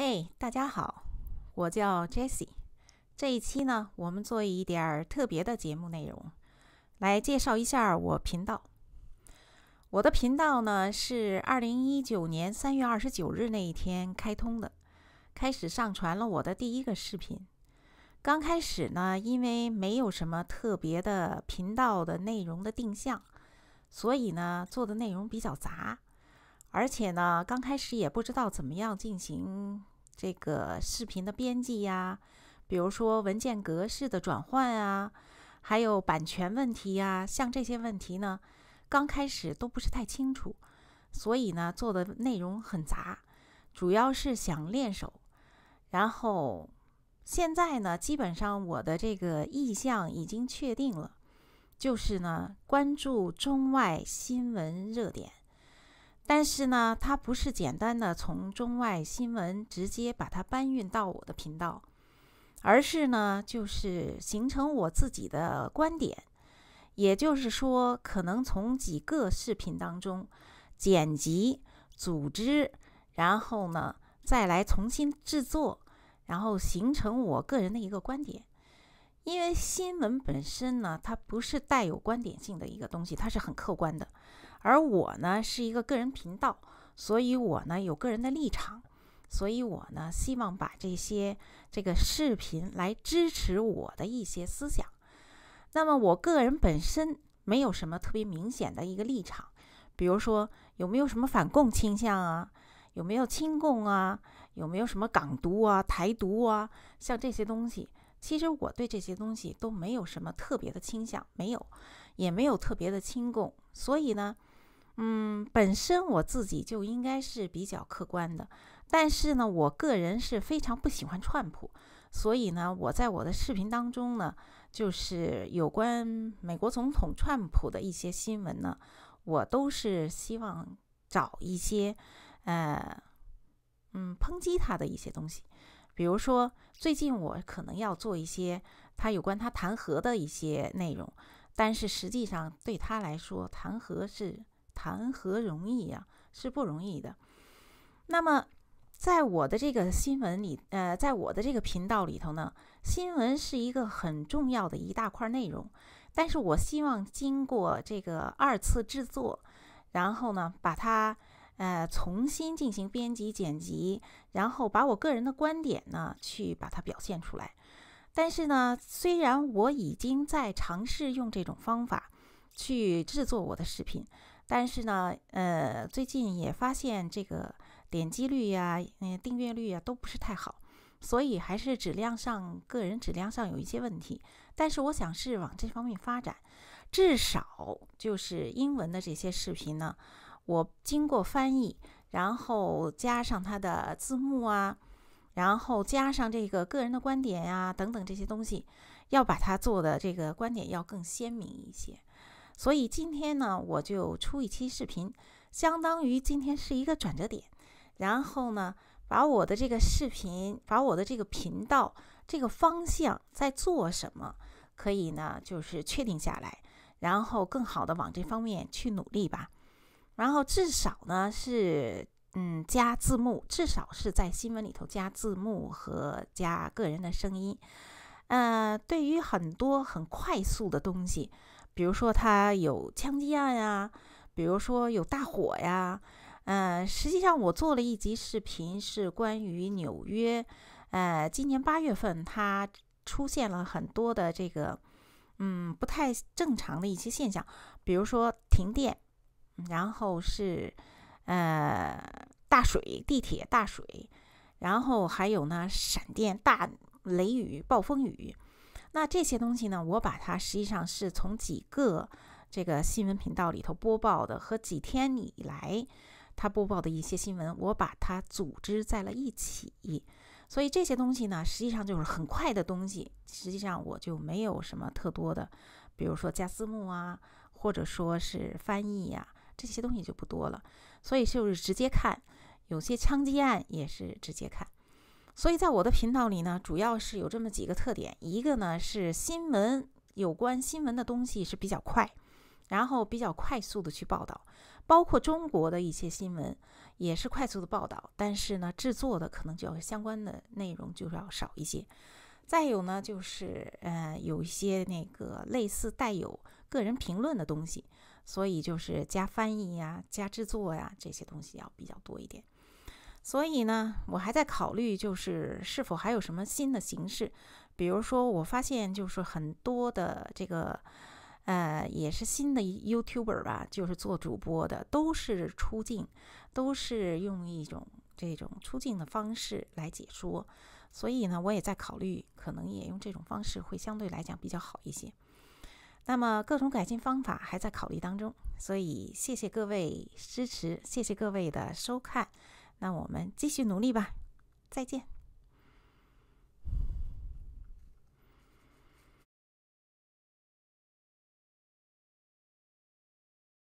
哎，大家好，我叫 Jessie。这一期呢，我们做一点儿特别的节目内容，来介绍一下我频道。我的频道呢是二零一九年三月二十九日那一天开通的，开始上传了我的第一个视频。刚开始呢，因为没有什么特别的频道的内容的定向，所以呢做的内容比较杂。而且呢，刚开始也不知道怎么样进行这个视频的编辑呀，比如说文件格式的转换啊，还有版权问题呀，像这些问题呢，刚开始都不是太清楚，所以呢，做的内容很杂，主要是想练手。然后现在呢，基本上我的这个意向已经确定了，就是呢，关注中外新闻热点。但是呢，它不是简单的从中外新闻直接把它搬运到我的频道，而是呢，就是形成我自己的观点。也就是说，可能从几个视频当中剪辑、组织，然后呢，再来重新制作，然后形成我个人的一个观点。因为新闻本身呢，它不是带有观点性的一个东西，它是很客观的。而我呢是一个个人频道，所以我呢有个人的立场，所以我呢希望把这些这个视频来支持我的一些思想。那么我个人本身没有什么特别明显的一个立场，比如说有没有什么反共倾向啊，有没有亲共啊，有没有什么港独啊、台独啊，像这些东西，其实我对这些东西都没有什么特别的倾向，没有，也没有特别的亲共，所以呢。嗯，本身我自己就应该是比较客观的，但是呢，我个人是非常不喜欢川普，所以呢，我在我的视频当中呢，就是有关美国总统川普的一些新闻呢，我都是希望找一些，呃，嗯，抨击他的一些东西，比如说最近我可能要做一些他有关他弹劾的一些内容，但是实际上对他来说，弹劾是。谈何容易呀，是不容易的。那么，在我的这个新闻里，呃，在我的这个频道里头呢，新闻是一个很重要的一大块内容。但是我希望经过这个二次制作，然后呢，把它呃重新进行编辑剪辑，然后把我个人的观点呢去把它表现出来。但是呢，虽然我已经在尝试用这种方法去制作我的视频。但是呢，呃，最近也发现这个点击率呀，嗯，订阅率呀，都不是太好，所以还是质量上，个人质量上有一些问题。但是我想是往这方面发展，至少就是英文的这些视频呢，我经过翻译，然后加上它的字幕啊，然后加上这个个人的观点呀等等这些东西，要把它做的这个观点要更鲜明一些。所以今天呢，我就出一期视频，相当于今天是一个转折点。然后呢，把我的这个视频，把我的这个频道，这个方向在做什么，可以呢，就是确定下来，然后更好的往这方面去努力吧。然后至少呢是，嗯，加字幕，至少是在新闻里头加字幕和加个人的声音。呃，对于很多很快速的东西。比如说，他有枪击案呀，比如说有大火呀，嗯，实际上我做了一集视频，是关于纽约，呃，今年八月份它出现了很多的这个，嗯，不太正常的一些现象，比如说停电，然后是，呃，大水，地铁大水，然后还有呢，闪电、大雷雨、暴风雨。那这些东西呢？我把它实际上是从几个这个新闻频道里头播报的，和几天以来他播报的一些新闻，我把它组织在了一起。所以这些东西呢，实际上就是很快的东西。实际上我就没有什么特多的，比如说加字幕啊，或者说是翻译呀，这些东西就不多了。所以就是直接看，有些枪击案也是直接看。所以在我的频道里呢，主要是有这么几个特点：一个呢是新闻，有关新闻的东西是比较快，然后比较快速的去报道，包括中国的一些新闻也是快速的报道，但是呢制作的可能就要相关的内容就要少一些。再有呢就是呃有一些那个类似带有个人评论的东西，所以就是加翻译呀、加制作呀这些东西要比较多一点。所以呢，我还在考虑，就是是否还有什么新的形式。比如说，我发现就是很多的这个，呃，也是新的 YouTuber 吧，就是做主播的，都是出镜，都是用一种这种出镜的方式来解说。所以呢，我也在考虑，可能也用这种方式会相对来讲比较好一些。那么各种改进方法还在考虑当中。所以，谢谢各位支持，谢谢各位的收看。那我们继续努力吧，再见。